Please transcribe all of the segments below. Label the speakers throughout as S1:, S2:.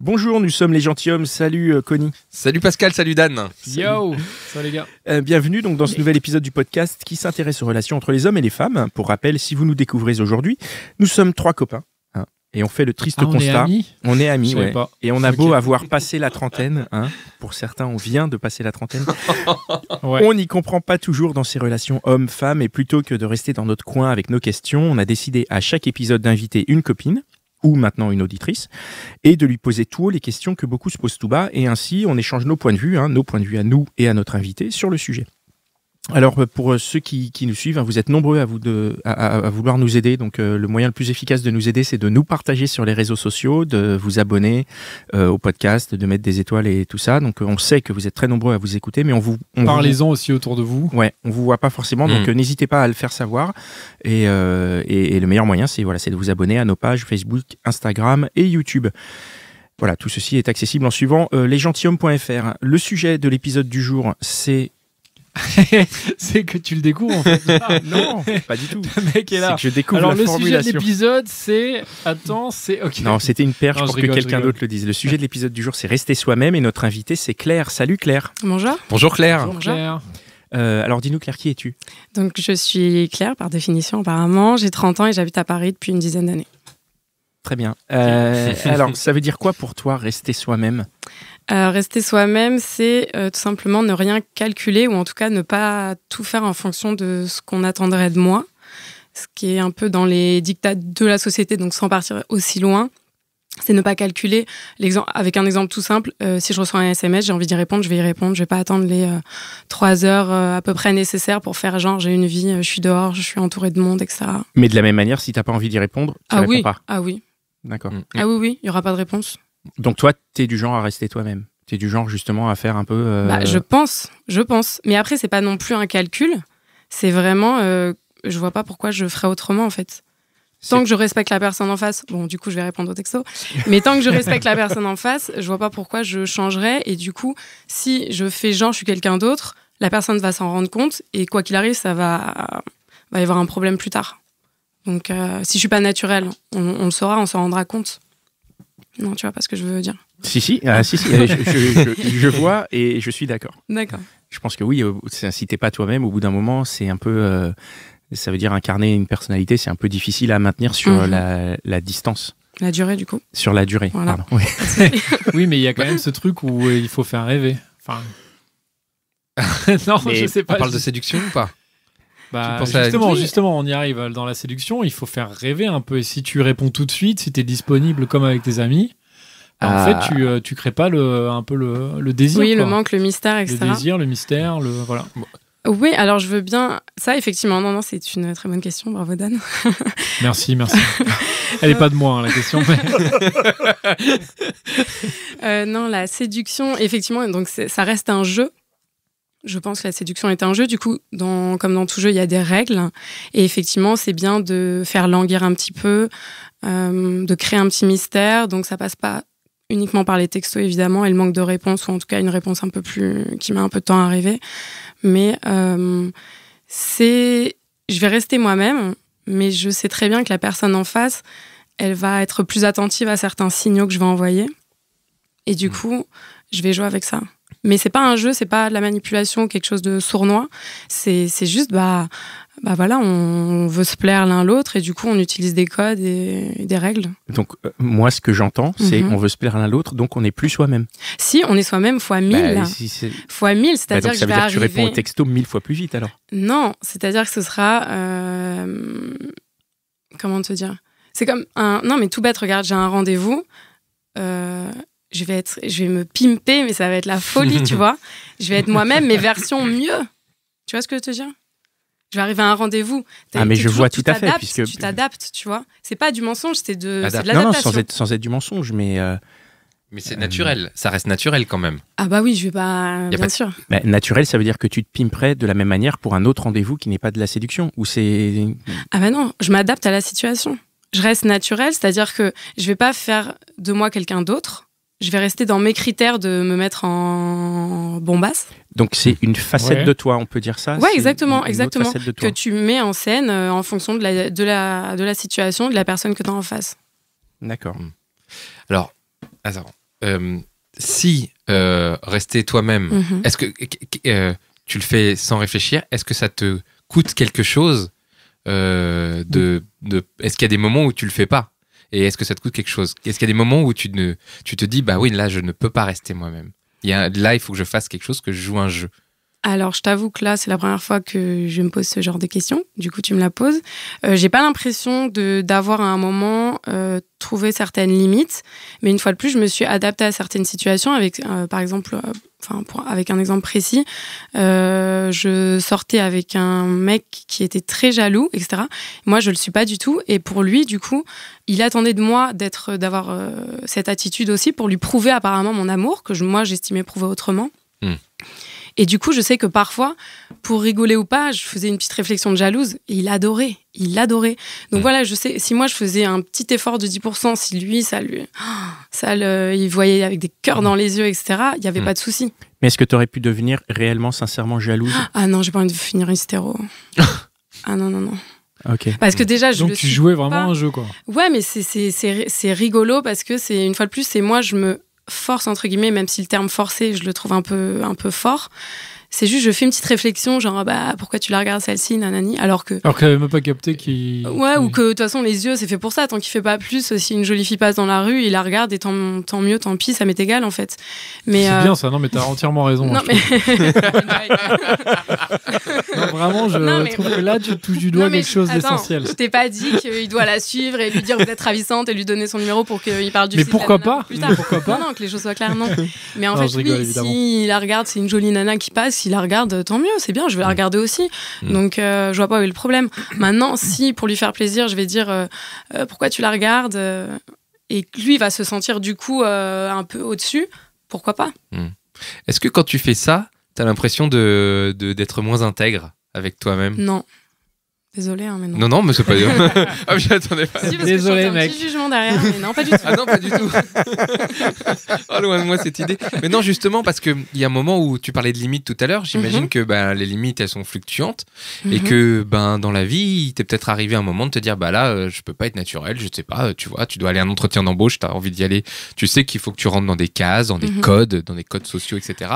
S1: Bonjour, nous sommes les gentilshommes. Salut euh, Connie. Salut Pascal, salut Dan.
S2: Yo, salut les gars.
S1: Euh, bienvenue donc dans ce nouvel épisode du podcast qui s'intéresse aux relations entre les hommes et les femmes. Pour rappel, si vous nous découvrez aujourd'hui, nous sommes trois copains hein, et on fait le triste ah, on constat. on est amis, et on a beau avoir passé la trentaine, hein, pour certains on vient de passer la trentaine, on n'y comprend pas toujours dans ces relations hommes-femmes et plutôt que de rester dans notre coin avec nos questions, on a décidé à chaque épisode d'inviter une copine ou maintenant une auditrice, et de lui poser tout haut les questions que beaucoup se posent tout bas, et ainsi on échange nos points de vue, hein, nos points de vue à nous et à notre invité sur le sujet. Alors euh, pour euh, ceux qui, nous suivent, hein, vous êtes nombreux à, vous de, à, vouloir nous aider. Donc euh, le moyen le plus efficace de nous aider, c'est de nous partager sur les réseaux sociaux, de vous abonner au podcast, de mettre des étoiles et tout ça. Donc on sait que vous êtes très nombreux à vous écouter, mais on vous on parlez-en aussi autour de vous. Ouais, on vous voit pas forcément, donc hmm. n'hésitez pas à le faire savoir. Et, le meilleur moyen, c'est voilà, c'est de vous abonner à nos pages Facebook, Instagram et YouTube. Voilà, tout ceci est accessible en suivant euh, lesgentilhommes.fr. Le sujet de l'épisode du jour, c'est
S2: c'est que tu le découvres en fait. Ah, non, pas du tout. Le mec est là. que je découvre Alors, le sujet de l'épisode, c'est. Attends, c'est. Non, c'était une perche pour que quelqu'un d'autre
S1: le dise. Le sujet de l'épisode du jour, c'est Rester soi-même et notre invité, c'est Claire. Salut Claire. Bonjour. Bonjour Claire. Bonjour Claire. Euh, alors dis-nous Claire, qui es-tu
S3: Donc je suis Claire par définition apparemment, j'ai 30 ans et j'habite à Paris depuis une dizaine d'années.
S1: Très bien. Euh, alors ça veut dire quoi pour toi rester soi-même
S3: euh, rester soi-même, c'est euh, tout simplement ne rien calculer ou en tout cas ne pas tout faire en fonction de ce qu'on attendrait de moi, ce qui est un peu dans les dictats de la société, donc sans partir aussi loin. C'est ne pas calculer. Avec un exemple tout simple, euh, si je reçois un SMS, j'ai envie d'y répondre, je vais y répondre. Je vais pas attendre les trois heures à peu près nécessaires pour faire genre j'ai une vie, je suis dehors, je suis entouré de monde, etc.
S1: Mais de la même manière, si t'as pas envie d'y répondre, tu ah réponds oui. pas. Ah oui. D'accord. Ah
S3: oui, oui, il y aura pas de réponse.
S1: Donc toi, tu es du genre à rester toi-même Tu es du genre justement à faire un peu... Euh, bah, je
S3: pense, je pense. Mais après, c'est pas non plus un calcul. C'est vraiment... Euh, je vois pas pourquoi je ferais autrement en fait. Tant que je respecte la personne en face, bon, du coup, je vais répondre au texto, mais tant que je respecte la personne en face, je vois pas pourquoi je changerais. Et du coup, si je fais genre, je suis quelqu'un d'autre, la personne va s'en rendre compte et quoi qu'il arrive, ça va, va y avoir un problème plus tard. Donc, euh, si je suis pas naturelle, on, on le saura, on s'en rendra compte. Non, tu vois pas ce que je veux dire.
S1: Si, si, ah, si, si je, vois et je suis d'accord. D'accord. Je pense que oui, si t'es pas toi-même, au bout d'un moment, c'est un peu. Euh, ça veut dire incarner une personnalité, c'est un peu difficile à maintenir sur mhm. la, distance.
S2: La durée, du coup Sur la
S1: durée, pardon.
S2: Oui. mais il y a quand même ce truc où euh, il faut faire rêver. Enfin.
S4: non, je sais pas. On parle de séduction ou pas bah, justement, justement,
S2: on y arrive euh, dans la séduction. Il faut faire rêver un peu. Et si tu réponds tout de suite, si tu es disponible comme avec tes amis, bah, en fait, ah. tu, euh, tu crées pas le, un peu le, le désir. Oui, le manque, le mystère, etc. Le désir, le mystère, le voilà.
S3: Oui, alors je veux bien. Ça, effectivement, non, non, c'est une très bonne question. Bravo, Dan. merci, merci. Elle n'est pas de moi, hein, la question. Euh, non, la séduction, effectivement, donc ça reste un jeu je pense que la séduction est un jeu. Du coup, dans, comme dans tout jeu, il y a des règles. Et effectivement, c'est bien de faire languir un petit peu, euh, de créer un petit mystère. Donc, ça passe pas uniquement par les textos, évidemment, et le manque de réponse, ou en tout cas une réponse un peu plus qui met un peu de temps à arriver. Mais euh, c'est, je vais rester moi-même, mais je sais très bien que la personne en face, elle va être plus attentive à certains signaux que je vais envoyer. Et du mmh. coup, je vais jouer avec ça. Mais c'est pas un jeu, c'est pas de la manipulation, quelque chose de sournois. C'est juste, bah, bah voilà, on veut se plaire l'un l'autre et du coup on utilise des codes et des règles.
S1: Donc euh, moi ce que j'entends c'est qu'on mhm. on veut se plaire l'un l'autre donc on n'est plus soi-même.
S3: Si on est soi-même fois mille. Bah, si fois mille, bah, c'est-à-dire que ça veut dire que tu réponds au texto mille fois plus vite alors. Non, c'est-à-dire que ce sera euh, comment te dire C'est comme un non mais tout bête regarde j'ai un rendez-vous. Euh, je vais être, je vais me pimper, mais ça va être la folie, tu vois. Je vais être moi-même, mais version mieux. Tu vois ce que je te dire Je vais arriver à un rendez-vous. Ah, mais je vois tout à fait, tu t'adaptes, tu vois. C'est pas du mensonge, c'est de, de l'adaptation. Non, sans être,
S1: sans être du mensonge, mais. Euh,
S4: mais c'est naturel, euh, ça reste naturel quand même.
S3: Ah bah oui, je vais pas, bien sûr.
S1: naturel, ça veut dire que tu te pimperais de la même manière pour un autre rendez-vous qui n'est pas de la séduction, ou c'est...
S3: Ah bah non, je m'adapte à la situation. Je reste naturel, c'est-à-dire que je vais pas faire de moi quelqu'un d'autre, je vais rester dans mes critères de me mettre en bombasse.
S1: Donc c'est hmm. une facette de toi, on peut dire ça Ouais, exactement, exactement. que
S3: tu mets en scène euh, en fonction de la, situation, de la personne que tu as en face.
S4: D'accord. Hmm. Alors, euh, si euh, rester toi-même, mhm. est-ce que tu le fais sans réfléchir Est-ce que ça te coûte quelque chose Est-ce qu'il y a des moments où tu le fais pas et est-ce que ça te coûte quelque chose Est-ce qu'il y a des moments où tu, ne, tu te dis, bah oui, là, je ne peux pas rester moi-même il y a, Là, il faut que je fasse quelque chose, que je joue un jeu
S3: alors, je t'avoue que là, c'est la première fois que je me pose ce genre de questions. Du coup, tu me la poses. Euh, j'ai pas l'impression d'avoir à un moment euh, trouvé certaines limites, mais une fois de plus, je me suis adaptée à certaines situations. Avec, euh, par exemple, enfin, avec un exemple précis, je sortais avec un mec qui était très jaloux, etc. Moi, je le suis pas du tout, et pour lui, du coup, il attendait de moi d'être, d'avoir cette attitude aussi pour lui prouver apparemment mon amour que moi j'estimais prouver autrement. Hmm. Et du coup, je sais que parfois, pour rigoler ou pas, je faisais une petite réflexion de jalouse. Et il adorait, il adorait. Donc voilà, je sais, si moi je faisais un petit effort de 10%, si lui, ça lui. Ça le, il voyait avec des cœurs dans les yeux, etc., il n'y avait mm. pas de souci.
S1: Mais est-ce que tu aurais pu devenir réellement, sincèrement jalouse
S3: Ah non, j'ai pas envie de finir hystéro. ah non, non, non. Ok. Parce que déjà, je Donc tu jouais vraiment un jeu, quoi. Ouais, mais c'est rigolo parce que c'est une fois de plus, c'est moi, je me force, entre guillemets, même si le terme forcé, je le trouve un peu, un peu fort, c'est juste, je fais une petite réflexion, genre, bah, pourquoi tu la regardes celle-ci, nanani, alors que. Alors
S2: qu'elle n'avait même pas capté qu'il. Ouais,
S3: ou que, de toute façon, les yeux, c'est fait pour ça. Tant qu'il fait pas plus, si une jolie fille passe dans la rue, il la regarde et tant, mieux, tant pis, ça m'est égal, en fait. C'est euh, bien
S2: ça, non, mais t'as entièrement raison. Hein, non, mais. non, vraiment, je trouve que là, tu touches du doigt les choses essentielles Je t'ai
S3: pas dit qu'il doit la suivre et lui dire vous êtes ravissante et lui donner son numéro pour qu'il parle du Mais pourquoi pas plus Pourquoi pas Non, non, que les choses soient claires, non. Mais en fait, oui, il la regarde, c'est une jolie nana qui passe la regarde, tant mieux, c'est bien, je vais la mm. regarder aussi. Mm. Donc, euh, je vois pas où est le problème. Maintenant, si pour lui faire plaisir, je vais dire euh, euh, pourquoi tu la regardes et lui va se sentir du coup un peu au-dessus, pourquoi pas
S4: mm. Est-ce que quand tu fais ça, tu as l'impression de, d'être moins intègre avec toi-même
S3: Non. Désolé, hein, mais non. Non, non, mais c'est pas. ah, mec. pas. Désolé, un Petit jugement derrière, mais non, pas du tout. Ah non, pas du tout.
S4: oh, loin de moi cette idée. Mais non, justement, parce qu'il y a un moment où tu parlais de limites tout à l'heure, j'imagine mhm. que ben, les limites, elles sont fluctuantes et mhm. que ben dans la vie, t'es peut-être arrivé un moment de te dire, bah là, euh, je peux pas être naturel, je sais pas, euh, tu vois, tu dois aller à un entretien d'embauche, t'as envie d'y aller, tu sais qu'il faut que tu rentres dans des cases, dans des mhm. codes, dans des codes sociaux, etc.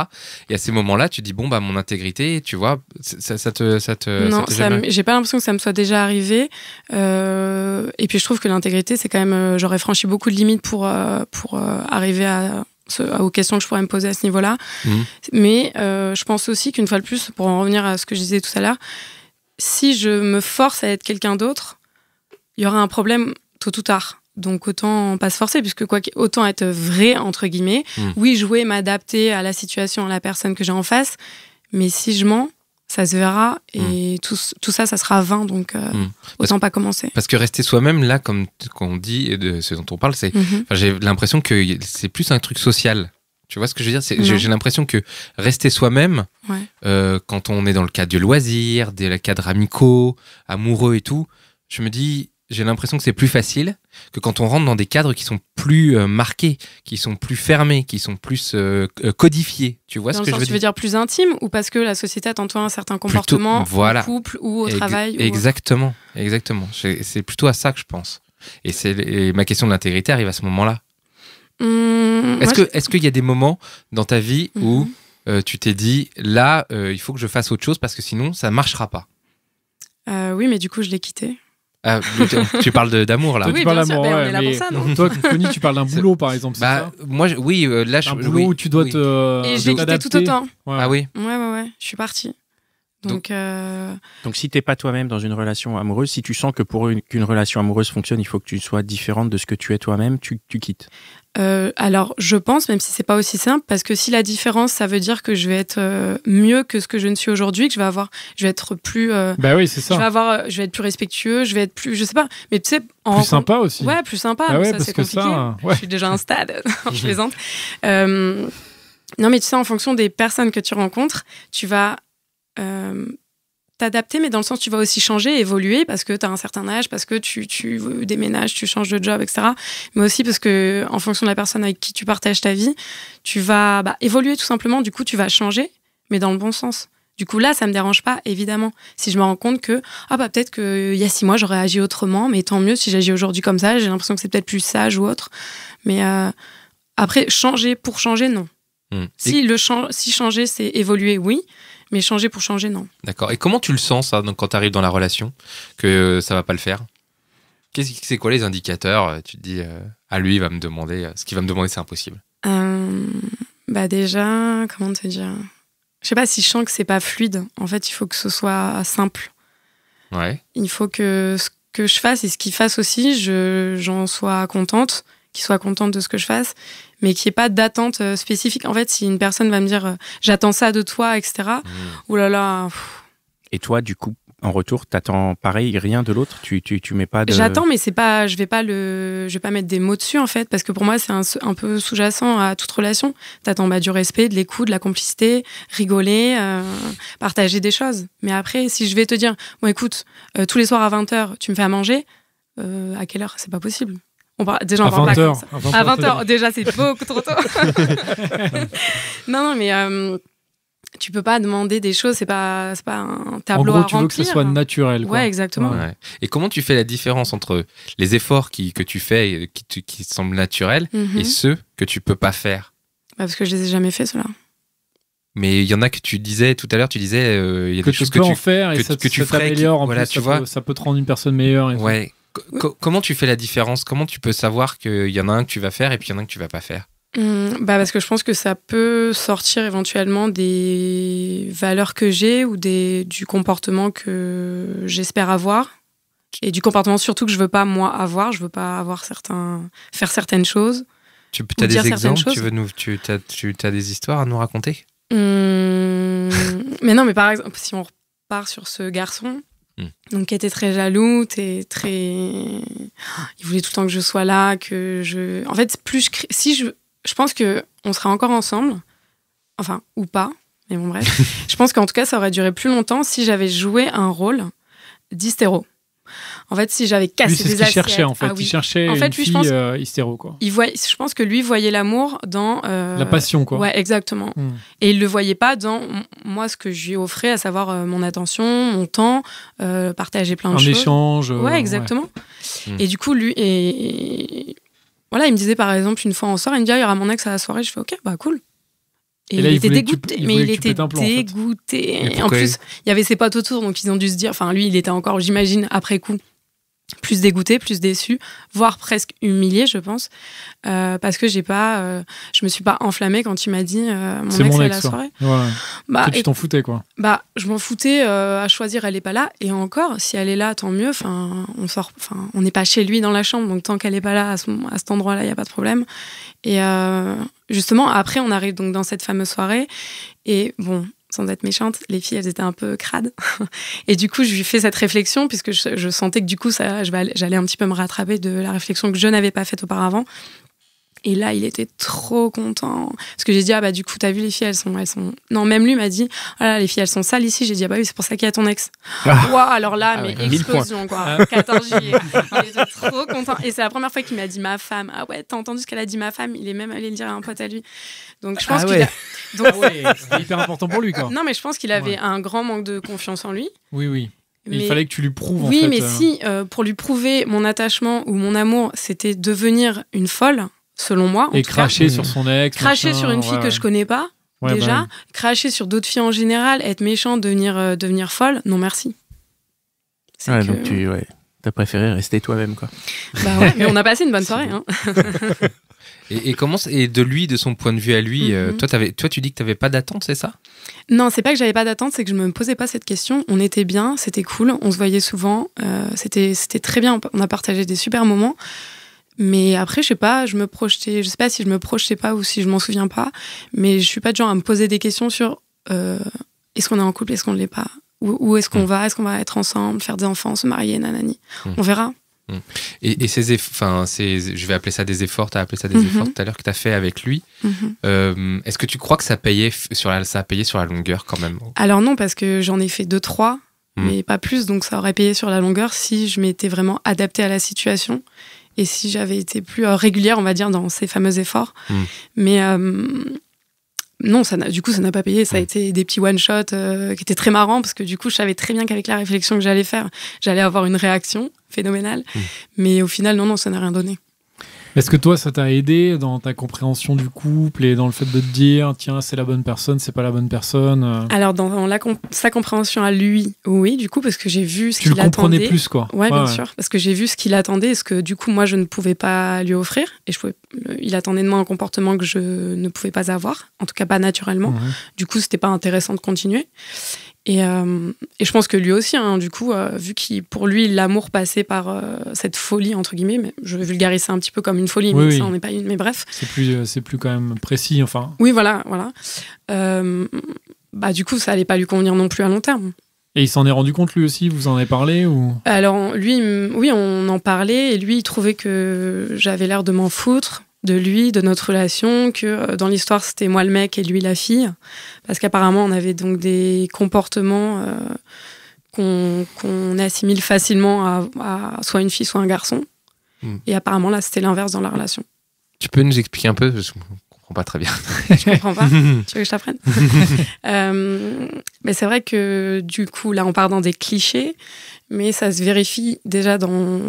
S4: Et à ces moments-là, tu dis, bon, bah mon intégrité, tu vois, ça, te. Ça te non, j'ai
S3: pas l'impression que ça me soit déjà arrivé. Euh, et puis je trouve que l'intégrité, c'est quand même, euh, j'aurais franchi beaucoup de limites pour euh, pour arriver à aux questions que je pourrais me poser à ce niveau-là. Mhm. Mais je pense aussi qu'une fois de plus, pour en revenir à ce que je disais tout à l'heure, si je me force à être quelqu'un d'autre, il y aura un problème tôt ou tard. Donc autant pas se forcer, puisque quoi autant être vrai, entre guillemets. Mhm. Oui, jouer, m'adapter à la situation, à la personne que j'ai en face. Mais si je mens, ça se verra et hmm. tout, ça, ça sera vain, donc euh, hmm. autant pas commencer.
S4: Parce que rester soi-même, là, comme qu'on dit et de ce dont on parle, c'est, mhm. j'ai l'impression que c'est plus un truc social. Tu vois ce que je veux dire J'ai l'impression que rester soi-même, euh, quand on est dans le cadre du loisir, des cadres amicaux, amoureux et tout, je me dis, j'ai l'impression que c'est plus facile que quand on rentre dans des cadres qui sont plus euh, marqués, qui sont plus fermés, qui sont plus euh, euh, codifiés. Tu vois ce que je veux tu veux
S3: dire plus intime ou parce que la société attend toi un certain comportement au couple ou au travail Exactement,
S4: exactement. C'est plutôt à ça que je pense. Et c'est ma question de l'intégrité arrive à ce moment-là.
S3: Mmh, est-ce que est-ce
S4: qu'il y a des moments dans ta vie mmh. où tu t'es dit là il faut que je fasse autre chose parce que sinon ça marchera pas
S3: Oui, mais du coup je l'ai quitté.
S4: Ah, tu parles d'amour là. tu parles d'amour. mais... Toi, Conny, tu parles d'un boulot par exemple. Bah, ça moi, oui, euh, là, je... un boulot où tu dois te. Euh, Et j'ai quitté tout autant. Ah oui.
S3: Ouais, ouais, ouais. Je suis partie. Donc, euh,
S1: donc, si t'es pas toi-même dans une relation amoureuse, si tu sens que pour qu'une relation amoureuse fonctionne, il faut que tu sois différente de ce que tu es toi-même, tu, tu, quittes.
S3: Euh, alors je pense, même si c'est pas aussi simple, parce que si la différence, ça veut dire que je vais être euh, mieux que ce que je ne suis aujourd'hui, que je vais avoir, je vais être plus, bah oui c'est ça, je vais avoir, je vais être plus respectueux, je vais être plus, je sais pas, mais tu sais, en plus sympa aussi, ouais, plus sympa, bah ça c'est hein, je suis déjà un stade, je plaisante. non mais tu sais, en fonction des personnes que tu rencontres, tu vas euh, t'adapter, mais dans le sens tu vas aussi changer, évoluer parce que tu as un certain âge, parce que tu, tu déménages, tu changes de job, etc. Mais aussi parce que en fonction de la personne avec qui tu partages ta vie, tu vas bah, évoluer tout simplement. Du coup, tu vas changer, mais dans le bon sens. Du coup, là, ça ne me dérange pas, évidemment. Si je me rends compte que, ah bah peut-être qu'il y a six mois, j'aurais agi autrement, mais tant mieux si j'agis aujourd'hui comme ça, j'ai l'impression que c'est peut-être plus sage ou autre. Mais euh, après, changer pour changer, non. Hmm. Si, le si changer, c'est évoluer, oui. Mais changer pour changer, non.
S4: D'accord. Et comment tu le sens, ça, donc, quand tu arrives dans la relation, que euh, ça va pas le faire Qu'est-ce c'est quoi les indicateurs euh, Tu te dis, euh, à lui, il va me demander, ce qu'il va me demander, c'est impossible.
S3: bah déjà, comment te dire Je sais pas si je sens que c'est pas fluide. En fait, il faut que ce soit simple. Il faut que ce que je fasse et ce qu'il fasse aussi, j'en sois contente, qu'il soit contente de ce que je fasse mais qu'il n'y ait pas d'attente euh, spécifique. En fait, si une personne va me dire euh, j'attends ça de toi, etc., mmh. Là là,
S1: Et toi, du coup, en retour, t'attends pareil, rien de l'autre. Tu, tu, tu, mets pas. De... J'attends, mais
S3: c'est pas, je vais pas le, je vais pas mettre des mots dessus en fait, parce que pour moi c'est un, peu sous-jacent à toute relation. T'attends bah, du respect, de l'écoute, de la complicité, rigoler, euh, partager des choses. Mais après, si je vais te dire, bon écoute, tous les soirs à 20 h tu me fais à manger, à quelle heure C'est pas possible. On déjà, on à 20 heures, 20h, déjà, c'est beaucoup trop tôt. non, non, mais euh, tu peux pas demander des choses, c'est pas, pas un tableau en gros, tu veux que ce soit naturel. Quoi. Ouais, exactement.
S4: Et comment tu fais la différence entre les efforts que tu fais qui, semblent naturels mhm. et ceux que tu peux pas faire
S3: bah, Parce que je les ai jamais fait, cela.
S4: Mais il y en a que tu disais tout à l'heure, tu disais euh, il y a que des tu choses peux que tu en faire et que, ça, en voilà, tu vois, peut, ça peut te rendre une personne meilleure. Et ouais. Comment tu fais la différence Comment tu peux savoir qu'il y en a un que tu vas faire et puis il y en a un que tu vas pas faire
S3: mmh, bah parce que je pense que ça peut sortir éventuellement des valeurs que j'ai ou des, du comportement que j'espère avoir et du comportement surtout que je veux pas moi avoir. Je veux pas avoir certains, faire certaines choses. Tu as des exemples Tu
S4: nous, as, des histoires à nous raconter
S3: mmh, Mais non, mais par exemple, si on repart sur ce garçon, Hmm. Donc, il était très jaloux, et très. Il voulait tout le temps que je sois là, que je. En fait, plus je. Si je. Je pense que on sera encore ensemble, enfin ou pas, mais bon bref. je pense qu'en tout cas, ça aurait duré plus longtemps si j'avais joué un rôle d'hystéro. En fait, si j'avais cassé lui, des ce assiettes, ah cherchait en fait, il cherchait une fille, je pense, euh, quoi. Il je pense que lui voyait l'amour dans euh, la passion quoi. Ouais, exactement. Hmm. Et il le voyait pas dans moi ce que je lui offrais, à savoir euh, mon attention, mon temps, partager plein de choses. Un échange. ouais, exactement. Hmm. Et du coup, lui et, voilà, il me disait par exemple une fois en soirée il me dit ah, il y aura mon ex à la soirée, je fais ok, bah cool.
S4: Et, il, était dégoûté, mais il était dégoûté. En, en plus,
S3: il y avait ses potes autour, donc ils ont dû se dire. Enfin, lui, il était encore, j'imagine, après coup, plus dégoûtée, plus déçue, voire presque humiliée, je pense, euh, parce que j'ai pas, euh, je me suis pas enflammée quand tu m'as dit euh, mon, ex, la soirée. Ouais. Bah, tu t'en foutais quoi Bah, je m'en foutais à choisir, elle est pas là, et encore, si elle est là, tant mieux. Enfin, on sort, enfin, on n'est pas chez lui dans la chambre, donc tant qu'elle est pas là à, à cet endroit-là, il y a pas de problème. Et justement, après, on arrive donc dans cette fameuse soirée, et bon, sans être méchante, les filles, elles étaient un peu crades. Et du coup, je lui fais cette réflexion, puisque je, sentais que du coup, ça, j'allais un petit peu me rattraper de la réflexion que je n'avais pas faite auparavant. Et là, il était trop content. Parce que j'ai dit, ah bah du coup, t'as vu les filles, elles sont, elles sont. Non, même lui m'a dit, ah là, les filles, elles sont sales ici. J'ai dit, ah bah oui, c'est pour ça qu'il y a ton ex. Ah. alors là, ah mais explosion, quoi. 14 juillet. Il était trop content. Et c'est la première fois qu'il m'a dit ma femme. Ah ouais, t'as entendu ce qu'elle a dit ma femme Il est même allé le dire à un pote à lui. Donc je pense ah qu'il a... Ah important pour lui, quoi. Non, mais je pense qu'il avait un grand manque de confiance en lui. Oui, oui. Il fallait que tu lui prouves. Oui, en fait, mais euh. si, euh, pour lui prouver mon attachement ou mon amour, c'était devenir une folle selon moi. et cracher sur son ex. Cracher sur une fille que je connais pas, bah déjà. Cracher sur d'autres filles en général, être méchant, devenir, euh, devenir folle, non merci. Ouais, donc
S4: tu as préféré rester toi-même, quoi. Bah ouais, mais on a passé une bonne soirée. Hein. et, comment, et de lui, de son point de vue à lui, euh, mhm. toi, tu dis que tu n'avais pas d'attente, c'est ça
S3: Non, c'est pas que j'avais pas d'attente, c'est que je me posais pas cette question. On était bien, c'était cool, on se voyait souvent, euh, c'était c'était très bien, on a partagé des super moments. Mais après, je sais pas, je me projetais, je sais pas si je me projetais pas ou si je m'en souviens pas, mais je suis pas de genre à me poser des questions sur euh, est-ce qu'on est en couple, est-ce qu'on ne l'est pas, où, est-ce qu'on mm. va, est-ce qu'on va être ensemble, faire des enfants, se marier, nanani. Mm. On verra.
S4: Mm. Et, et, ces efforts, ces, je vais appeler ça des efforts, tu as appelé ça des mm-hmm. efforts tout à l'heure que tu as fait avec lui. Mm-hmm. Euh, est-ce que tu crois que ça, payait sur ça a payé sur la longueur quand même
S3: Alors non, parce que j'en ai fait deux, trois mais pas plus. Donc ça aurait payé sur la longueur si je m'étais vraiment adaptée à la situation et si j'avais été plus euh, régulière, on va dire, dans ces fameux efforts. Mm. Mais euh, non, ça du coup, ça n'a pas payé. Ça a mm. été des petits one-shots euh, qui étaient très marrants parce que du coup, je savais très bien qu'avec la réflexion que j'allais faire, j'allais avoir une réaction phénoménale. Mm. Mais au final, non, non, ça n'a rien donné.
S2: Est-ce que toi, ça t'a aidé dans ta compréhension du couple et dans le fait de te dire, tiens, c'est la bonne personne, c'est pas la bonne personne euh
S3: Alors, dans la sa compréhension à lui, oui, du coup, parce que j'ai vu ce qu'il attendait. Tu comprenais plus, quoi. Ouais, bien sûr, parce que j'ai vu ce qu'il attendait et ce que, du coup, moi, je ne pouvais pas lui offrir. Et je pouvais... il attendait de moi un comportement que je ne pouvais pas avoir, en tout cas pas naturellement. Du coup, c'était pas intéressant de continuer. Et, euh, et, je pense que lui aussi, hein, du coup, euh, vu qu'il, pour lui, l'amour passait par euh, cette folie, entre guillemets, je vulgarise ça un petit peu comme une folie, mais ça, on n'est pas une, mais bref.
S2: C'est plus, c'est plus quand même précis, enfin.
S3: Oui, voilà, voilà. bah, du coup, ça allait pas lui convenir non plus à long terme.
S2: Et il s'en est rendu compte lui aussi Vous en avez parlé ou
S3: Alors, lui, oui, on en parlait, et lui, il trouvait que j'avais l'air de m'en foutre de lui, de notre relation, que euh, dans l'histoire c'était moi le mec et lui la fille, parce qu'apparemment on avait donc des comportements euh, qu'on assimile facilement à, soit une fille, soit un garçon. Hmm. Et apparemment là c'était l'inverse dans la relation.
S4: Tu peux nous expliquer un peu Je comprends pas très bien. je comprends pas. tu veux que je t'apprenne
S3: euh, Mais c'est vrai que du coup là on part dans des clichés, mais ça se vérifie déjà dans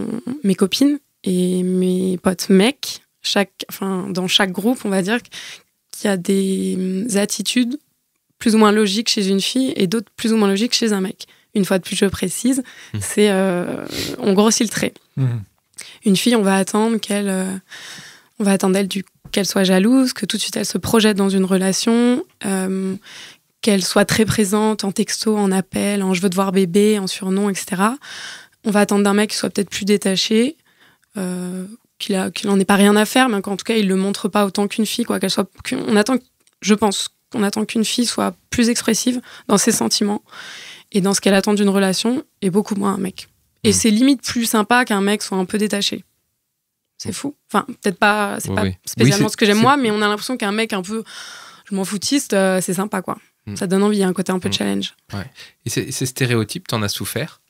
S3: mes copines et mes potes mecs chaque, enfin, dans chaque groupe, on va dire qu'il y a des hum, attitudes plus ou moins logiques chez une fille et d'autres plus ou moins logiques chez un mec. Une fois de plus, je précise, mmh. c'est euh, on grossit le trait. Mmh. Une fille, on va attendre qu'elle, euh, on va attendre qu'elle soit jalouse, que tout de suite elle se projette dans une relation, euh, qu'elle soit très présente en texto, en appel, en je veux te voir bébé, en surnom, etc. On va attendre d'un mec qui soit peut-être plus détaché, qu'il n'en ait pas rien à faire, mais qu'en tout cas, il le montre pas autant qu'une fille, quoi. Qu'elle soit, qu'on attend, je pense, qu'on attend qu'une fille soit plus expressive dans ses sentiments et dans ce qu'elle attend d'une relation, et beaucoup moins un mec. Et mmh. c'est limite plus sympa qu'un mec soit un peu détaché. C'est fou. Enfin, peut-être pas, c'est pas spécialement ce que j'aime moi, mais on a l'impression qu'un mec un peu, je m'en foutiste, euh, c'est sympa, quoi. Mmh. Ça donne envie, il un côté un peu mmh. challenge.
S4: Et ces stéréotypes, t'en as souffert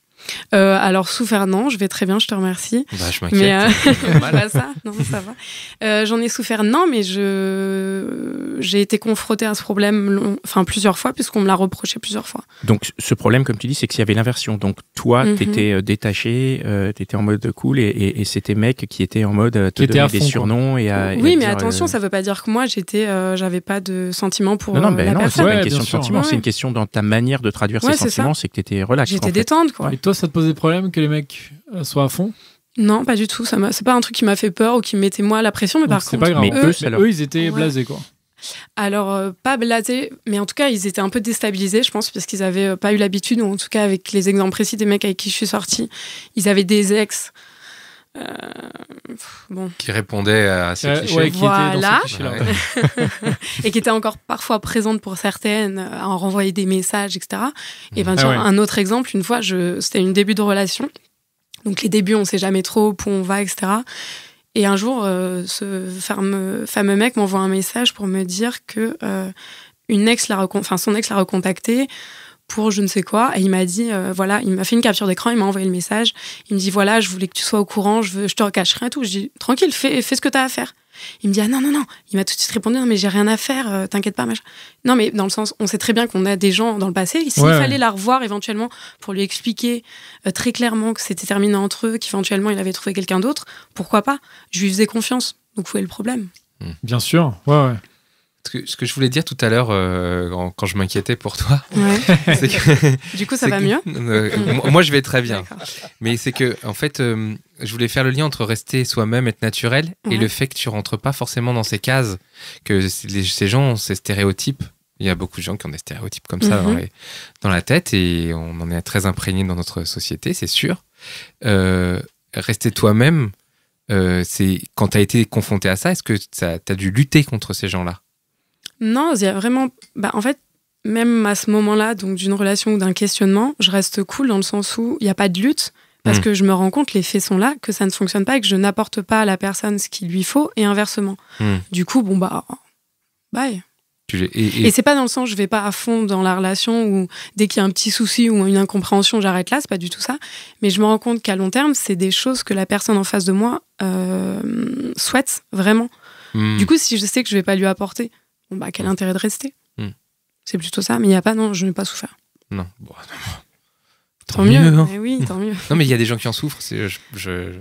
S3: euh, alors, souffert, non, je vais très bien, je te remercie. Bah, je m'inquiète. Euh, ça, non, ça va. Euh, j'en ai souffert, non, mais je, j'ai été confrontée à ce problème enfin plusieurs fois puisqu'on me l'a reproché plusieurs fois. Donc
S1: ce problème, comme tu dis, c'est qu'il y avait l'inversion. Donc toi, mhm. tu étais euh, détaché, euh, tu étais en mode cool et, c'était mec qui était en mode euh, te donner des surnoms et à, Oui, mais attention,
S3: ça ça veut pas dire que moi j'étais, j'avais pas de sentiment pour. Non, non, ben non c'est une question de sentiment, c'est une
S1: question dans ta manière de traduire
S3: ces sentiments, c'est que tu
S2: étais relax. J'étais détente quoi. Et toi, ça te posait problème que les mecs soient à fond
S3: non, pas du tout. Ça c'est pas un truc qui m'a fait peur ou qui mettait moi la pression, mais par contre, pas Mais eux, ils étaient blasés quoi. Alors, euh, pas blasé, mais en tout cas, ils étaient un peu déstabilisés, je pense, parce qu'ils n'avaient euh, pas eu l'habitude, ou en tout cas, avec les exemples précis des mecs avec qui je suis sortie, ils avaient des ex. Euh, bon.
S4: Qui répondaient à ces clichés. et qui
S3: étaient encore parfois présentes pour certaines, à en renvoyer des messages, etc. Et mmh. eh ben, ah un autre exemple, une fois, c'était une début de relation. Donc les débuts, on sait jamais trop où on va, etc. Et un jour, euh, ce fameux, mec m'envoie un message pour me dire que euh, une ex la son ex l'a recontacté pour je ne sais quoi. Et il m'a dit, euh, voilà, il m'a fait une capture d'écran, il m'a envoyé le message. Il me dit, voilà, je voulais que tu sois au courant, je, veux, je te cache et tout. Je dis, tranquille, fais, ce que tu as à faire. Il me dit, ah non, non, non. Il m'a tout de suite répondu, non, mais j'ai rien à faire, euh, t'inquiète pas, machin. Non, mais dans le sens, on sait très bien qu'on a des gens dans le passé. S'il fallait la revoir éventuellement pour lui expliquer euh, très clairement que c'était terminé entre eux, qu'éventuellement il avait trouvé quelqu'un d'autre, pourquoi pas Je lui faisais confiance. Donc, où est le problème
S4: hmm. Bien
S2: sûr, ouais, ouais
S4: ce que je voulais dire tout à l'heure euh, quand, je m'inquiétais pour toi, c'est que, du coup ça va mieux. Euh, moi je vais très bien, mais c'est que en fait euh, je voulais faire le lien entre rester soi-même, être naturel, et le fait que tu rentres pas forcément dans ces cases, que ces gens ont ces stéréotypes. Il y a beaucoup de gens qui ont des stéréotypes comme ça dans, mhm. la tête et on en est très imprégné dans notre société, c'est sûr. rester toi-même, c'est quand tu as été confronté à ça, est-ce que tu as dû lutter contre ces gens-là
S3: non, il y a vraiment. Bah, en fait, même à ce moment-là, donc d'une relation ou d'un questionnement, je reste cool dans le sens où il n'y a pas de lutte parce hmm. que je me rends compte, les faits sont là, que ça ne fonctionne pas et que je n'apporte pas à la personne ce qu'il lui faut et inversement. Hmm. Du coup, bon, bah, bye.
S4: Et, et... et c'est
S3: pas dans le sens, je vais pas à fond dans la relation ou dès qu'il y a un petit souci ou une incompréhension, j'arrête là, c'est pas du tout ça. Mais je me rends compte qu'à long terme, c'est des choses que la personne en face de moi euh, souhaite vraiment. Hmm. Du coup, si je sais que je vais pas lui apporter bon, bah, quel intérêt de rester hmm. C'est plutôt ça, mais il n'y a pas, non, je n'ai pas souffert. Non.
S4: Bon, Tant, mieux. Hein. oui, tant mieux. non, mais il y a des gens qui en souffrent, je, je,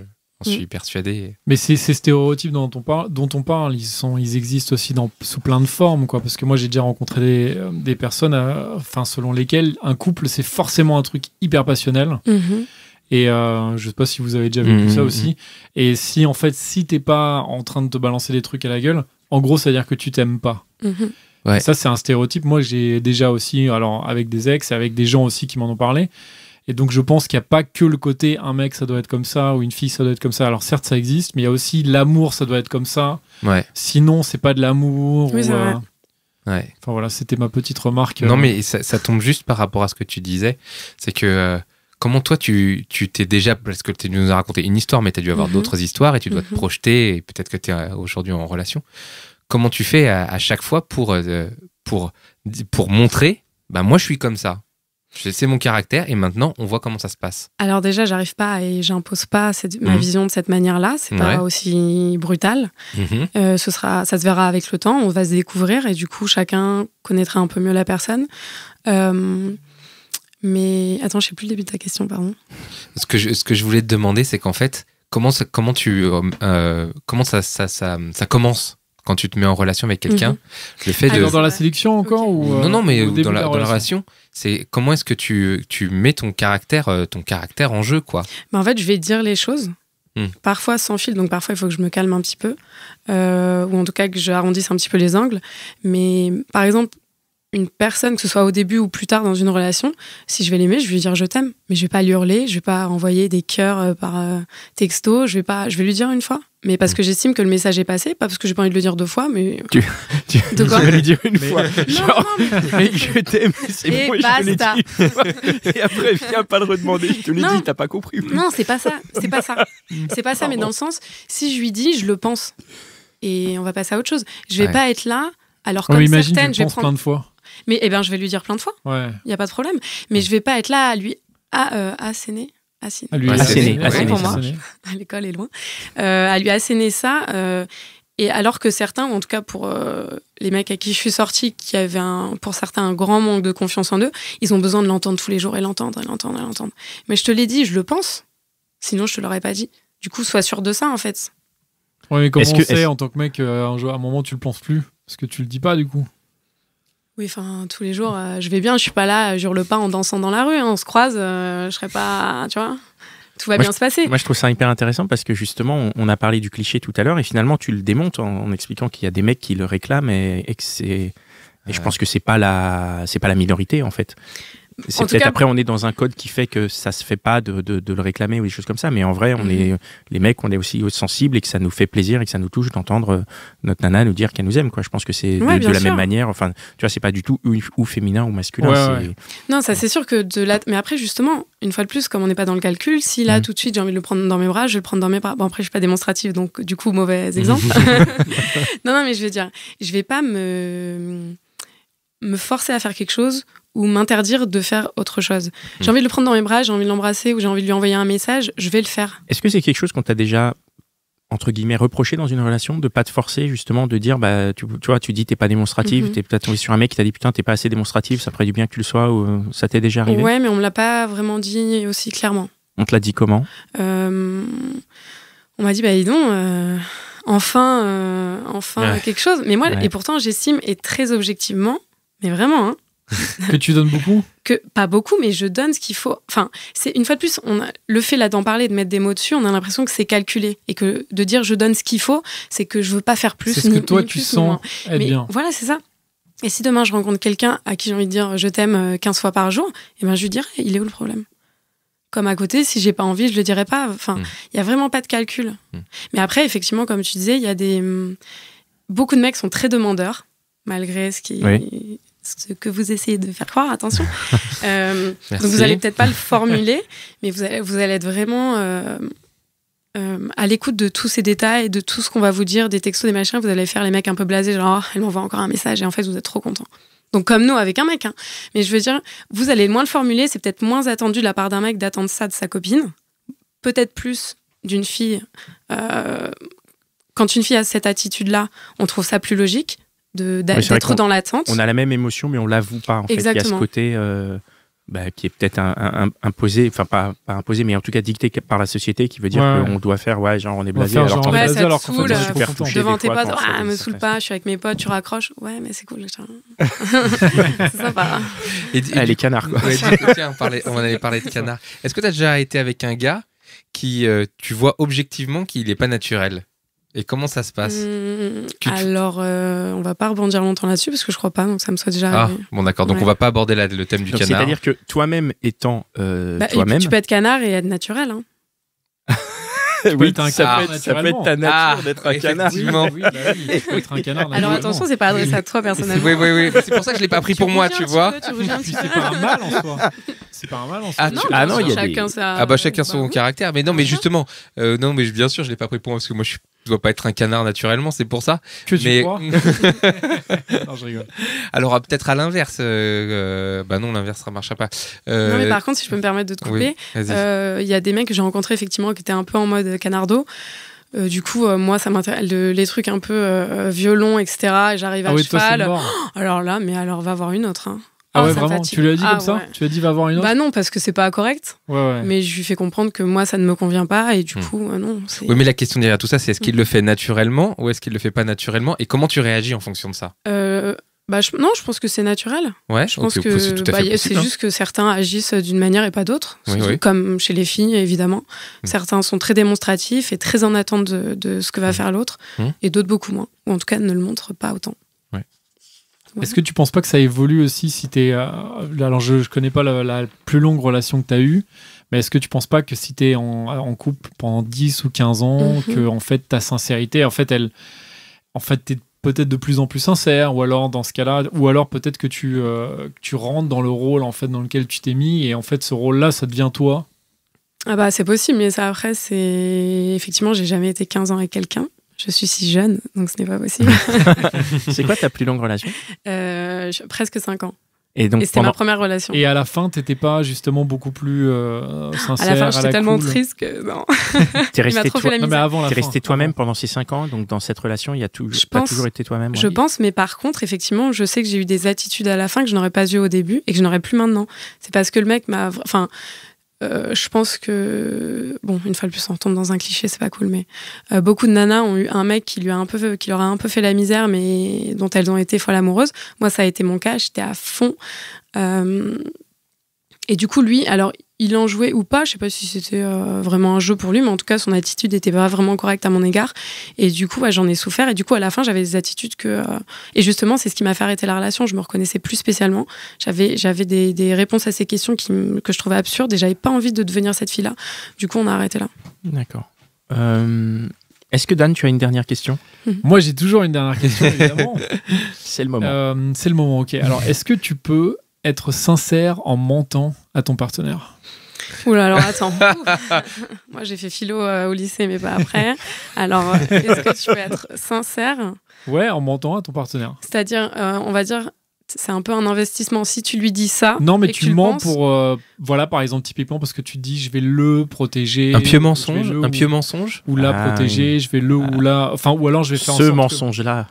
S4: suis hmm. persuadé.
S2: Mais c'est stéréotypes dont on, parle, dont on parle, ils, sont, ils existent aussi dans, sous plein de formes, quoi. Parce que moi, j'ai déjà rencontré des, euh, personnes euh, enfin, selon lesquelles un couple, c'est forcément un truc hyper passionnel. Mhm. Et je euh, je sais pas si vous avez déjà vu mhm, ça mhm, aussi. Et si en fait, si t'es pas en train de te balancer des trucs à la gueule, en gros, ça veut dire que tu t'aimes pas. Mhm. Ouais. Ça, c'est un stéréotype. Moi, j'ai déjà aussi, alors avec des ex, avec des gens aussi qui m'en ont parlé. Et donc, je pense qu'il n'y a pas que le côté un mec, ça doit être comme ça, ou une fille, ça doit être comme ça. Alors, certes, ça existe, mais il y a aussi l'amour, ça doit être comme ça. Ouais. Sinon, c'est pas de l'amour.
S4: Enfin, voilà, c'était ma petite remarque. Non, euh, mais ça, tombe juste par rapport à ce que tu disais. C'est que. Euh, comment toi, tu t'es déjà, parce que tu nous as raconté une histoire, mais tu as dû avoir mhm. d'autres histoires et tu dois te mhm. projeter, et peut-être que tu es euh, aujourd'hui en relation comment tu fais à, chaque fois pour, euh, pour, pour montrer, bah, moi je suis comme ça, c'est mon caractère et maintenant on voit comment ça se passe.
S3: Alors déjà, j'arrive pas et j'impose pas ma mhm. vision de cette manière-là. C'est pas aussi brutal. Mhm. Euh, ce sera, ça se verra avec le temps. On va se découvrir et du coup, chacun connaîtra un peu mieux la personne. Euh, mais attends, je sais plus le début de ta question, pardon.
S4: Ce que je, ce que je voulais te demander, c'est qu'en fait, comment comment tu, comment ça, ça commence quand tu te mets en relation avec quelqu'un, mhm. le fait ah, de... Dans la séduction encore ou euh, Non, non, mais dans la, relation, c'est comment est-ce que tu, tu, mets ton caractère, euh, ton caractère en jeu, quoi
S3: bah, En fait, je vais dire les choses, hmm. parfois sans fil, donc parfois il faut que je me calme un petit peu, euh, ou en tout cas que j'arrondisse un petit peu les angles. Mais par exemple, une personne, que ce soit au début ou plus tard dans une relation, si je vais l'aimer, je vais lui dire je t'aime, mais je vais pas lui hurler, je vais pas envoyer des cœurs euh, par euh, texto, je vais pas, je vais lui dire une fois, mais parce que j'estime que le message est passé, pas parce que j'ai pas envie de le dire deux fois, mais tu, tu,
S2: lui
S1: dire une fois, non, mais... je t'aime,
S3: c'est moi, je te
S1: dit, et après viens pas le redemander, je te l'ai dit, t'as pas compris. Non,
S3: c'est pas ça, c'est pas ça, c'est pas ça, mais dans le sens, si je lui dis, je le pense, et on va passer à autre chose. Je vais pas être là. Alors comme certaines, je vais prendre... plein de fois. Mais eh ben, je vais lui dire plein de fois. Il y n'y a pas de problème. Mais je vais pas être là à lui à, euh, asséner. À lui L'école est loin. Euh, à lui asséner ça. Euh, et alors que certains, en tout cas pour les mecs à qui je suis sortie, qui avaient un, pour certains un grand manque de confiance en eux, ils ont besoin de l'entendre tous les jours et l'entendre, l'entendre, l'entendre. Mais je te l'ai dit, je le pense. Sinon, je te l'aurais pas dit. Du coup, sois sûr de ça, en fait. oui mais comment
S2: on en tant que mec, à un moment, tu le penses plus Parce que tu le dis pas, du coup.
S3: Oui, enfin, tous les jours, euh, je vais bien, je suis pas là, je euh, jure le pas en dansant dans la rue, hein. on se croise, euh, je serais pas, tu vois, tout va bien se passer. Moi,
S1: je trouve ça hyper intéressant parce que justement, on, a parlé du cliché tout à l'heure et finalement, tu le démontes en, expliquant qu'il y a des mecs qui le réclament et, que c'est. Et je pense que c'est pas la, c'est pas la minorité en fait. C'est peut après, on est dans un code qui fait que ça se fait pas de, le réclamer ou des choses comme ça. Mais en vrai, on mhm. est les mecs, on est aussi sensibles et que ça nous fait plaisir et que ça nous touche d'entendre euh, notre nana nous dire qu'elle nous aime. Quoi. Je pense que c'est de, la même manière. Enfin, tu vois, c'est pas du tout ou, féminin ou masculin.
S3: Non, ça c'est sûr que de là Mais après, justement, une fois de plus, comme on n'est pas dans le calcul, si là mhm. tout de suite j'ai envie de le prendre dans mes bras, je vais le prendre dans mes bras. Bon, après, je suis pas démonstrative, donc du coup, mauvais mhm. exemple. non, non, mais je veux dire, je vais pas me me forcer à faire quelque chose ou m'interdire de faire autre chose. J'ai hmm. envie de le prendre dans mes bras, j'ai envie de l'embrasser ou j'ai envie de lui envoyer un message, je vais le faire.
S1: Est-ce que c'est quelque chose qu'on t'a déjà entre guillemets reproché dans une relation de pas te forcer justement de dire bah tu, tu vois tu dis t'es pas démonstrative tu mhm. es t'es peut-être tombé sur un mec qui t'a dit putain t'es pas assez démonstrative ça ferait du bien que tu le sois ou ça t'est déjà arrivé ouais
S3: mais on me l'a pas vraiment dit aussi clairement
S1: on te l'a dit comment
S3: euh, on m'a dit bah dis donc euh, enfin euh, enfin quelque chose mais moi et pourtant j'estime et très objectivement mais vraiment hein,
S2: que tu donnes beaucoup
S3: que pas beaucoup mais je donne ce qu'il faut enfin c'est une fois de plus on a, le fait là d'en parler de mettre des mots dessus on a l'impression que c'est calculé et que de dire je donne ce qu'il faut c'est que je veux pas faire plus c'est ce que toi tu sens être bien voilà c'est ça et si demain je rencontre quelqu'un à qui j'ai envie de dire je t'aime 15 euh, fois par jour et eh ben je lui dirai il est où le problème comme à côté, si j'ai pas envie, je le dirai pas. Enfin, hmm. il y a vraiment pas de calcul. Hmm. Mais après, effectivement, comme tu disais, il y a des beaucoup de mecs sont très demandeurs malgré ce qui ce que vous essayez de faire croire, attention. Euh, donc vous allez peut-être pas le formuler, mais vous allez, vous allez être vraiment euh, euh, à l'écoute de tous ces détails, de tout ce qu'on va vous dire, des textos, des machins. Vous allez faire les mecs un peu blasés, genre oh, elle m'envoie encore un message et en fait vous êtes trop content. Donc comme nous avec un mec, hein. mais je veux dire, vous allez moins le formuler, c'est peut-être moins attendu de la part d'un mec d'attendre ça de sa copine, peut-être plus d'une fille quand une fille a cette attitude-là, on trouve ça plus logique d'être dans l'attente. On a
S1: la même émotion, mais on l'avoue pas. En Fait. Il y a ce côté euh, bah, qui est peut-être imposé, enfin pas, imposé, mais en tout cas dicté par la société, qui veut dire qu'on doit faire, ouais, genre on est blasé. alors ça alors qu'on super Devant tes potes, ah,
S3: me saoule pas, je suis avec mes potes, tu raccroches. Ouais, mais c'est cool. c'est sympa. elle et canard quoi. on,
S4: on de canard. Est-ce que tu as déjà été avec un gars qui, euh, tu vois objectivement qu'il n'est pas naturel et comment ça se passe mmh,
S3: Alors, on euh, on va pas rebondir longtemps là-dessus parce que je crois pas, donc ça me soit déjà. Ah, bon, d'accord. Donc, on on va
S4: pas aborder le thème du canard. C'est-à-dire que toi-même
S1: étant euh, bah, toi-même. Tu peux
S3: être canard et être naturel. Hein.
S1: oui, un ça, canard peut être, ta nature ah, d'être un canard. oui, bah oui, être un canard. Alors attention, c'est pas adressé
S4: à toi personnellement. Oui, oui, oui. C'est pour ça que je l'ai pas pris pour moi, tu vois.
S2: C'est pas un mal en soi. C'est pas un mal en soi. Ah, non, ah, il y a chacun des... Ah bah chacun bah son
S4: caractère. Mais non, mais justement, euh, non, mais bien sûr, je l'ai pas pris pour moi parce que moi je suis tu dois pas être un canard naturellement, c'est pour ça. Que tu vois Non, je rigole. Alors ah, peut-être à l'inverse. Euh, euh, bah non, l'inverse ça marchera pas. Euh, non, mais par contre, si je peux
S3: me permettre de te couper, il y a des mecs que j'ai rencontrés effectivement qui étaient un peu en mode canardo. du coup, moi, ça m'intéresse les trucs un peu violons, etc. Et j'arrive à ah oh, alors là, mais alors va voir une autre. Hein. Ah, ouais, ah, vraiment Tu lui as dit ah, comme ça Tu as dit, va voir une autre Bah non, parce que c'est pas correct. Mais je lui fais comprendre que moi, ça ne me convient pas et du hmm. coup, euh, non. Oui, mais
S4: la question derrière tout ça, c'est est-ce qu'il hmm. le fait naturellement ou est-ce qu'il le fait pas naturellement et comment tu réagis en fonction de ça
S3: euh, bah, Non, je pense que c'est naturel. Ouais, je pense que c'est bah, c'est hein. juste que certains agissent d'une manière et pas d'autre. Comme chez les filles, évidemment. Hmm. Certains sont très démonstratifs et très en attente de, ce que va faire l'autre et d'autres beaucoup moins. Ou en tout cas, ne le montrent pas autant.
S2: Est-ce que tu penses pas que ça évolue aussi si tu es. Euh, alors, je, ne connais pas la, plus longue relation que tu as eue, mais est-ce que tu penses pas que si tu es en, couple pendant 10 ou 15 ans, mhm. que en fait ta sincérité, en fait, elle. En fait, es peut-être de plus en plus sincère, ou alors dans ce cas-là, ou alors peut-être que tu, euh, tu rentres dans le rôle en fait dans lequel tu t'es mis, et en fait ce rôle-là, ça devient toi.
S3: Ah bah c'est possible, mais ça après, c'est effectivement, j'ai jamais été 15 ans avec quelqu'un. Je suis si jeune, donc ce n'est pas possible.
S2: c'est quoi ta plus longue relation
S3: euh, Presque 5 ans. Et donc c'était ma première relation.
S2: Et à la fin, t'étais pas justement beaucoup plus euh, sincère. À la fin, j'étais tellement triste que non. t'es resté,
S3: toi... resté
S1: toi-même pendant ces cinq ans, donc dans cette relation, il y a tout... je toujours été toi-même. Je
S3: pense, mais par contre, effectivement, je sais que j'ai eu des attitudes à la fin que je n'aurais pas eu au début et que je n'aurais plus maintenant. C'est parce que le mec m'a, enfin, euh, je pense que bon, une fois le plus, on tombe dans un cliché, c'est pas cool, mais euh, beaucoup de nanas ont eu un mec qui lui a un peu, qui leur a un peu fait la misère, mais dont elles ont été folles amoureuses. Moi, ça a été mon cas. J'étais à fond. Euh, et du coup, lui, alors il en jouait ou pas, je sais pas si c'était euh, vraiment un jeu pour lui, mais en tout cas son attitude n'était pas vraiment correcte à mon égard. Et du coup, j'en ai souffert. Et du coup, à la fin, j'avais des attitudes que. Euh, et justement, c'est ce qui m'a fait arrêter la relation. Je me reconnaissais plus spécialement. J'avais, j'avais des, réponses à ces questions qui, que je trouvais absurdes et j'avais pas envie de devenir cette fille-là. Du coup, on a arrêté là.
S1: D'accord.
S2: Euh, est-ce que Dan, tu as une dernière question mhm. Moi, j'ai toujours une dernière question, évidemment. c'est le moment. c'est le moment, ok. Alors, est-ce que tu peux être sincère en mentant à ton partenaire
S3: Oula, alors attends. Moi, j'ai fait philo euh, au lycée, mais pas après. Alors, euh, est-ce que tu peux être sincère
S2: Ouais, en mentant à ton partenaire.
S3: C'est-à-dire, euh, on va dire, c'est un peu un investissement. Si tu lui dis ça. Non, mais tu, mens pour.
S2: Euh, voilà, par exemple, typiquement, parce que tu dis je vais le protéger. Un pieux mensonge Un pieux mensonge Ou la ah, protéger, je vais le ou la. Enfin, ou alors je vais faire Ce mensonge-là.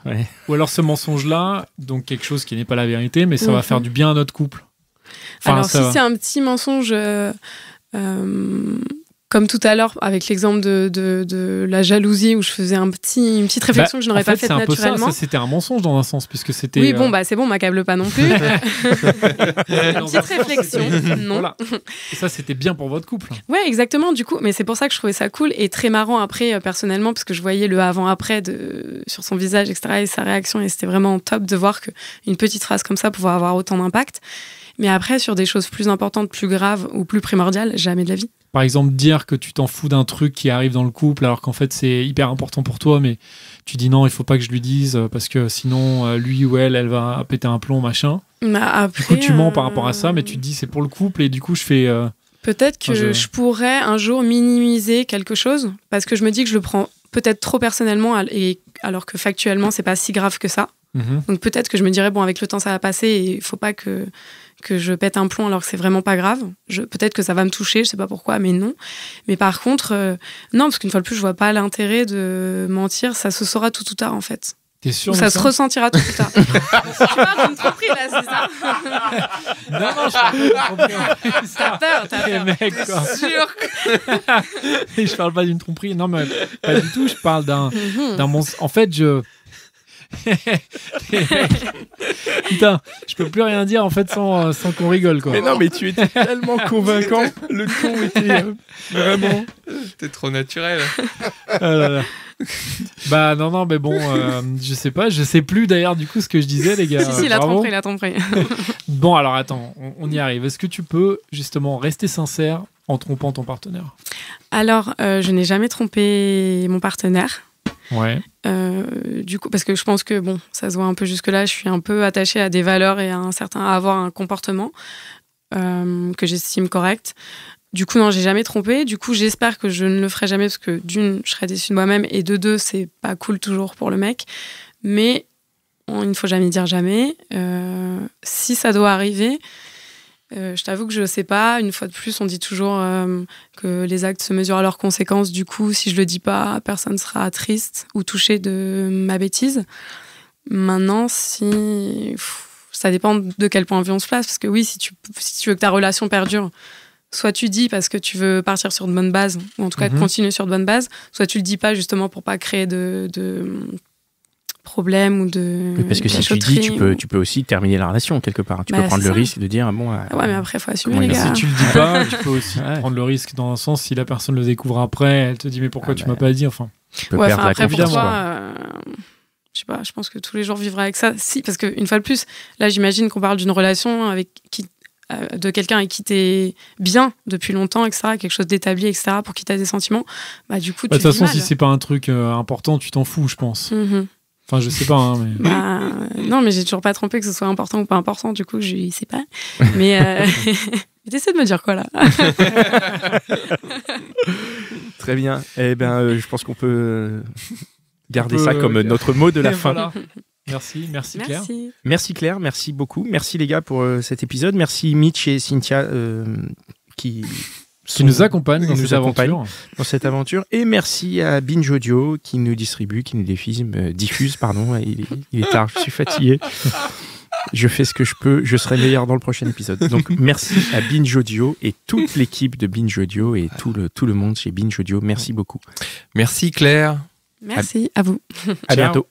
S2: Ou alors ce mensonge-là, donc quelque chose qui n'est pas la vérité, mais ça va faire mhm. du bien à notre couple. alors, si c'est
S3: un petit mensonge. Euh, euh comme tout à l'heure avec l'exemple de, de, de, la jalousie où je faisais un petit, une petite bah, réflexion que je n'aurais pas faite naturellement. Ça, ça,
S2: c'était un mensonge dans un sens puisque c'était. Oui, euh, bon, bah
S3: c'est bon, m'accable pas non plus. petite
S2: réflexion, non. Et ça, c'était bien pour votre couple.
S3: Ouais, exactement. Du coup, mais c'est pour ça que je trouvais ça cool et très marrant après euh, personnellement parce que je voyais le avant-après de sur son visage, etc. et sa réaction et c'était vraiment top de voir que une petite phrase comme ça pouvait avoir autant d'impact. Mais après, sur des choses plus importantes, plus graves ou plus primordiales, jamais de la vie
S2: par exemple, dire que tu t'en fous d'un truc qui arrive dans le couple, alors qu'en fait c'est hyper important pour toi, mais tu dis non, il faut pas que je lui dise euh, parce que sinon euh, lui ou elle, elle va péter un plomb, machin. Bah, du coup, tu mens par euh, rapport à ça, mais tu dis c'est pour le couple et du coup je fais. Peut-être que je...
S3: pourrais un jour minimiser quelque chose parce que je me dis que je le prends peut-être trop personnellement et alors que factuellement c'est pas si grave que ça. Mhm. Donc peut-être que je me dirais bon avec le temps ça va passer et il faut pas que que je pète un plomb alors que c'est vraiment pas grave. Je, peut-être que ça va me toucher, je sais pas pourquoi, mais non. Mais par contre, euh, non, parce qu'une fois de plus, je vois pas l'intérêt de mentir. Ça se saura tout ou tard, en fait. T'es sûr Ça se ressentira tout ou tard. tu
S2: parles d'une tromperie, là, c'est ça Non, non, je parle pas T'as peur, t'as eh, peur. Mec, sûr Et je parle pas d'une tromperie, non, mais pas du tout. Je parle d'un... Mhm. mon... En fait, je... Putain, je peux plus rien dire en fait sans, euh, sans qu'on rigole quoi. Mais non, mais tu étais tellement convaincant, le ton était vraiment. T'es trop naturel. Ah là là. Bah non, non, mais bon, euh, je sais pas, je sais plus d'ailleurs du coup ce que je disais, les gars. si, si, il a trompé, il a trompé. bon, alors attends, on, y arrive. Est-ce que tu peux justement rester sincère en trompant ton partenaire
S3: Alors, euh, je n'ai jamais trompé mon partenaire. Ouais. Euh, du coup, parce que je pense que bon, ça se voit un peu jusque-là, je suis un peu attachée à des valeurs et à un certain, à avoir un comportement euh, que j'estime correct. Du coup, non, j'ai jamais trompé. Du coup, j'espère que je ne le ferai jamais parce que d'une, je serai déçue de moi-même et de deux, c'est pas cool toujours pour le mec. Mais il ne faut jamais dire jamais. Euh, si ça doit arriver, euh, je t'avoue que je ne sais pas. Une fois de plus, on dit toujours euh, que les actes se mesurent à leurs conséquences. Du coup, si je le dis pas, personne ne sera triste ou touché de ma bêtise. Maintenant, si ça dépend de quel point de vue on se place, parce que oui, si tu, veux que ta relation perdure, soit tu dis parce que tu veux partir sur de bonnes bases, ou en tout cas mhm. continuer sur de bonnes bases, soit tu le dis pas justement pour pas créer de problème ou de. parce que si tu dis, tu peux,
S1: tu peux aussi terminer la relation quelque part. Tu peux bah, prendre le risque de dire bon. Euh, ouais,
S3: mais après, faut assumer. Les gars. Si tu
S1: le dis
S2: pas, tu peux aussi prendre le risque dans un sens si la personne le découvre après, elle te dit mais pourquoi ah tu m'as bah. pas dit enfin. ouais, perdre après, Pour euh,
S3: je sais pas, je pense que tous les jours vivre avec ça. Si, parce qu'une fois de plus, là, j'imagine qu'on parle d'une relation avec qui euh, de quelqu'un avec qui t'es bien depuis longtemps, etc., quelque chose d'établi, etc., pour qui as des sentiments, bah du coup, bah, De toute façon, si c'est
S2: pas un truc important, tu t'en fous, je pense. Mm-hmm. Enfin, je sais pas. Hein, mais... Bah,
S3: non, mais j'ai toujours pas trompé que ce soit important ou pas important. Du coup, je sais pas. Mais euh... de me
S1: dire quoi là Très bien. Eh ben, euh, je pense qu'on peut euh, garder ça comme notre mot de la fin.
S2: merci, merci Claire.
S1: Merci Claire, merci beaucoup. Merci les gars pour euh, cet épisode. Merci Mitch et Cynthia qui qui nous accompagne dans, cette aventure. dans cette aventure. Et merci à Binge Audio qui nous distribue, qui nous diffuse, euh, pardon. Il, est tard, je suis fatigué. Je fais ce que je peux, je serai meilleur dans le prochain épisode. Donc merci à Binge Audio et toute l'équipe de Binge Audio et tout le, tout le monde chez Binge Audio. Merci beaucoup. Merci Claire. Merci à, vous. À bientôt.